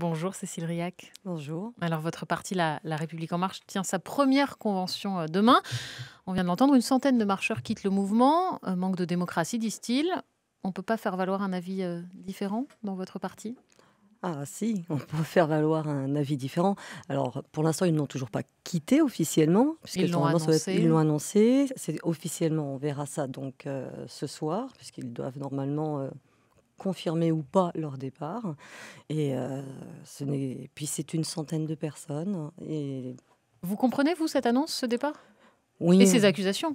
Bonjour Cécile Riac. Bonjour. Alors votre parti, la, République en marche, tient sa première convention euh, demain. On vient de l'entendre, une centaine de marcheurs quittent le mouvement. Euh, manque de démocratie, disent-ils. On ne peut pas faire valoir un avis euh, différent dans votre parti ah si, on peut faire valoir un avis différent. Alors pour l'instant, ils n'ont toujours pas quitté officiellement, puisqu'ils l'ont annoncé. ils l'ont annoncé. C'est officiellement, on verra ça donc ce soir, puisqu'ils doivent normalement confirmer ou pas leur départ. Et, euh, ce puis c'est une centaine de personnes. Et... Vous comprenez, vous, cette annonce, ce départ Oui. Et ces accusations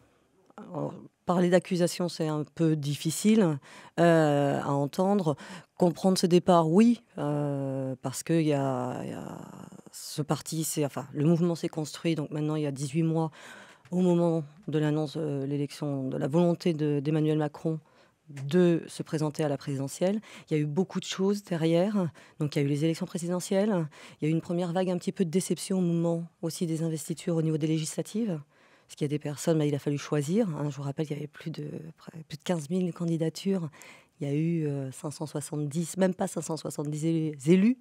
Parler d'accusations, c'est un peu difficile euh, à entendre. Comprendre ce départ, oui, euh, parce que y y a ce parti, c'est enfin le mouvement s'est construit. Donc maintenant, il y a 18 mois, au moment de l'annonce de l'élection, de la volonté d'Emmanuel Macron de se présenter à la présidentielle. Il y a eu beaucoup de choses derrière. Donc il y a eu les élections présidentielles. Il y a eu une première vague un petit peu de déception au moment aussi des investitures au niveau des législatives. Parce qu'il y a des personnes, bah, il a fallu choisir. Hein. Je vous rappelle qu'il y avait plus de, plus de 15 000 candidatures il y a eu 570, euh, même pas 570 élus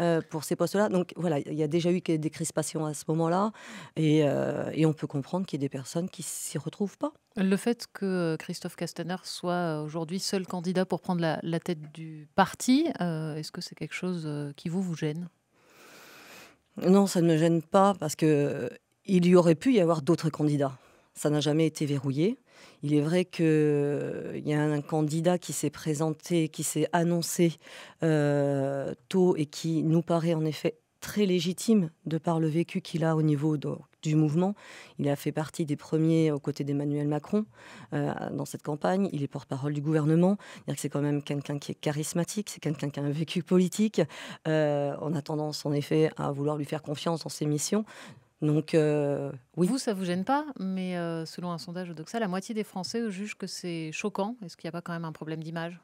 euh, pour ces postes-là. Donc voilà, il y a déjà eu des crispations à ce moment-là. Euh, et, on peut comprendre qu'il y ait des personnes qui s'y retrouvent pas. Le fait que Christophe Castaner soit aujourd'hui seul candidat pour prendre la, tête du parti, est-ce que c'est quelque chose qui vous, vous gêne Non, ça ne me gêne pas parce que il y aurait pu y avoir d'autres candidats. Ça n'a jamais été verrouillé. Il est vrai qu'il euh, il y a un candidat qui s'est présenté, qui s'est annoncé euh, tôt et qui nous paraît en effet très légitime de par le vécu qu'il a au niveau du mouvement. Il a fait partie des premiers aux côtés d'Emmanuel Macron euh, dans cette campagne. Il est porte-parole du gouvernement. C'est quand même quelqu'un qui est charismatique, c'est quelqu'un qui a un vécu politique. on a tendance en effet à vouloir lui faire confiance dans ses missions. Donc, euh, oui. Vous, ça vous gêne pas, mais euh, selon un sondage Doxa, la moitié des Français jugent que c'est choquant. Est-ce qu'il n'y a pas quand même un problème d'image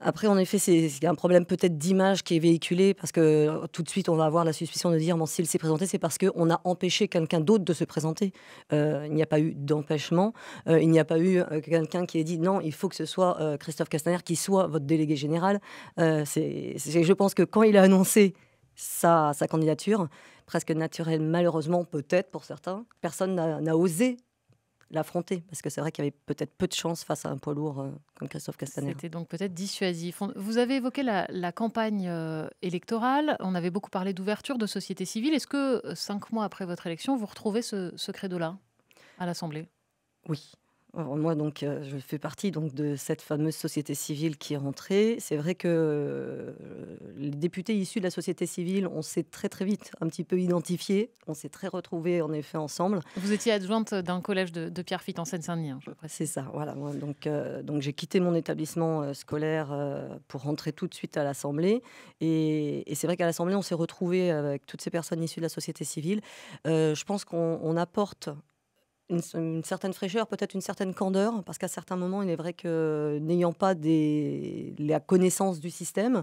Après, en effet, c'est un problème peut-être d'image qui est véhiculé parce que tout de suite, on va avoir la suspicion de dire bon, s'il s'est présenté, c'est parce qu'on a empêché quelqu'un d'autre de se présenter. Euh, il n'y a pas eu d'empêchement. il n'y a pas eu quelqu'un qui ait dit non, il faut que ce soit Christophe Castaner qui soit votre délégué général. c'est, je pense que quand il a annoncé sa, candidature, presque naturelle, malheureusement peut-être pour certains. Personne n'a osé l'affronter Parce que c'est vrai qu'il y avait peut-être peu de chance face à un poids lourd euh, comme Christophe Castaner. C'était donc peut-être dissuasif. Vous avez évoqué la, campagne euh, électorale. On avait beaucoup parlé d'ouverture de société civile. Est-ce que euh, cinq mois après votre élection, vous retrouvez ce, ce credo-là à l'Assemblée Oui moi, donc, euh, je fais partie donc de cette fameuse société civile qui est rentrée. C'est vrai que euh, les députés issus de la société civile, on s'est très très vite un petit peu identifiés. On s'est très retrouvés en effet ensemble. Vous étiez adjointe d'un collège de, Pierre Pierrefitte en Seine-Saint-Denis. Hein, c'est ça, voilà. donc, euh, donc j'ai quitté mon établissement scolaire pour rentrer tout de suite à l'Assemblée. Et, et c'est vrai qu'à l'Assemblée, on s'est retrouvés avec toutes ces personnes issues de la société civile. je pense qu'on apporte une, certaine fraîcheur, peut-être une certaine candeur, parce qu'à certains moments, il est vrai que euh, n'ayant pas des, la connaissance du système,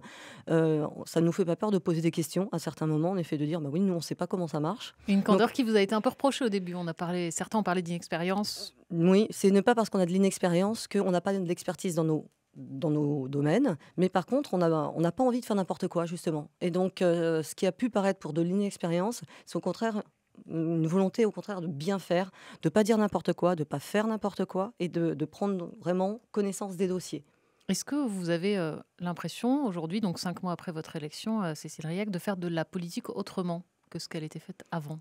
euh, ça ne nous fait pas peur de poser des questions à certains moments, en effet, de dire bah oui, nous, on ne sait pas comment ça marche. Une candeur qui vous a été un peu reprochée au début. On a parlé, certains ont parlé d'inexpérience. Euh, oui, c'est ne pas parce qu'on a de l'inexpérience qu'on n'a pas de l'expertise dans nos dans nos domaines, mais par contre, on n'a on pas envie de faire n'importe quoi, justement. Et donc, ce qui a pu paraître pour de l'inexpérience, c'est au contraire une volonté au contraire de bien faire, de pas dire n'importe quoi, de pas faire n'importe quoi et de, prendre vraiment connaissance des dossiers. Est-ce que vous avez euh, l'impression aujourd'hui, donc cinq mois après votre élection, euh, Cécile Rieck, de faire de la politique autrement que ce qu'elle était faite avant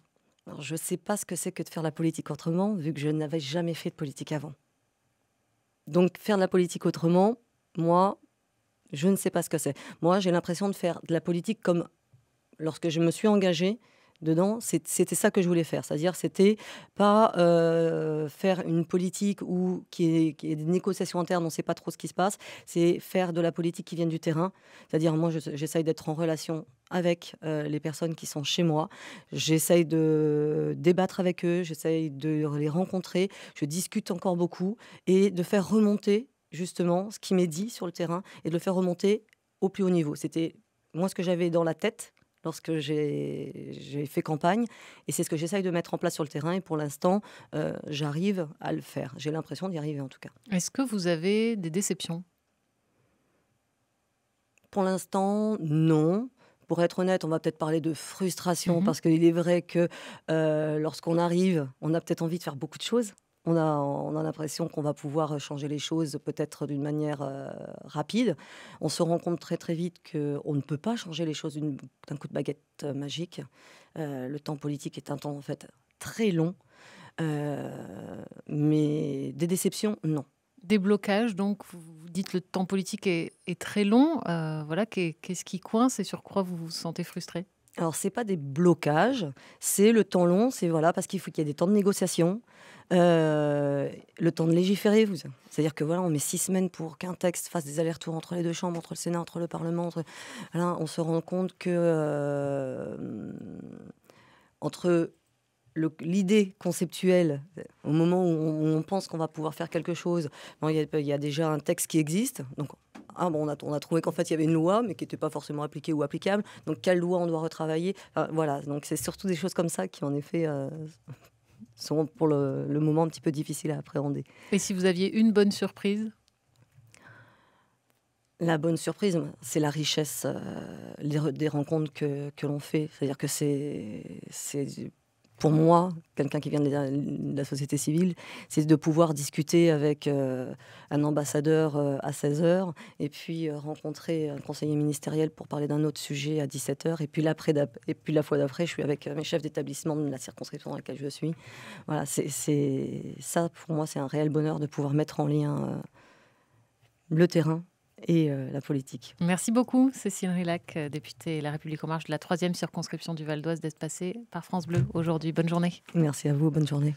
Je ne sais pas ce que c'est que de faire la politique autrement, vu que je n'avais jamais fait de politique avant. Donc faire de la politique autrement, moi, je ne sais pas ce que c'est. Moi, j'ai l'impression de faire de la politique comme lorsque je me suis engagée, dedans, c'était ça que je voulais faire. C'est-à-dire, c'était pas euh, faire une politique où, qui, est, des négociations internes, on ne sait pas trop ce qui se passe. C'est faire de la politique qui vient du terrain. C'est-à-dire, moi, j'essaye d'être en relation avec euh, les personnes qui sont chez moi. J'essaye de débattre avec eux, j'essaye de les rencontrer, je discute encore beaucoup et de faire remonter justement ce qui m'est dit sur le terrain et de le faire remonter au plus haut niveau. C'était moi ce que j'avais dans la tête lorsque j'ai fait campagne. Et c'est ce que j'essaye de mettre en place sur le terrain. Et pour l'instant, euh, j'arrive à le faire. J'ai l'impression d'y arriver en tout cas. Est-ce que vous avez des déceptions Pour l'instant, non. Pour être honnête, on va peut-être parler de frustration mhm. parce qu'il est vrai que euh, lorsqu'on arrive, on a peut-être envie de faire beaucoup de choses on a, l'impression qu'on va pouvoir changer les choses peut-être d'une manière euh, rapide. On se rend compte très très vite qu'on ne peut pas changer les choses d'un coup de baguette euh, magique. Euh, le temps politique est un temps en fait très long. mais des déceptions, non. Des blocages, donc vous dites le temps politique est, très long. voilà, qu'est-ce qui coince et sur quoi vous vous sentez frustré alors, ce n'est pas des blocages, c'est le temps long, c'est voilà, parce qu'il faut qu'il y ait des temps de négociation, euh, le temps de légiférer. Vous. C'est-à-dire que voilà, on met six semaines pour qu'un texte fasse des allers-retours entre les deux chambres, entre le Sénat, entre le Parlement. Là, on se rend compte que euh, entre l'idée conceptuelle, au moment où on, pense qu'on va pouvoir faire quelque chose, il bon, y, y, a déjà un texte qui existe, donc ah, on, a, trouvé qu'en fait, il y avait une loi, mais qui n'était pas forcément appliquée ou applicable. Donc, quelle loi on doit retravailler ah, Voilà, donc c'est surtout des choses comme ça qui, en effet, euh, sont pour le, moment un petit peu difficiles à appréhender. Et si vous aviez une bonne surprise la bonne surprise, c'est la richesse euh, des rencontres que, que l'on fait. C'est-à-dire que c'est pour moi, quelqu'un qui vient de la société civile, c'est de pouvoir discuter avec euh, un ambassadeur euh, à 16h et puis euh, rencontrer un conseiller ministériel pour parler d'un autre sujet à 17h. Et puis, et puis la fois d'après, je suis avec mes chefs d'établissement de la circonscription dans laquelle je suis. Voilà, c'est ça, pour moi, c'est un réel bonheur de pouvoir mettre en lien le terrain et euh, la politique. Merci beaucoup, Cécile Rilac, euh, députée La République en marche de la troisième circonscription du Val d'Oise, d'être passée par France Bleu aujourd'hui. Bonne journée. Merci à vous, bonne journée.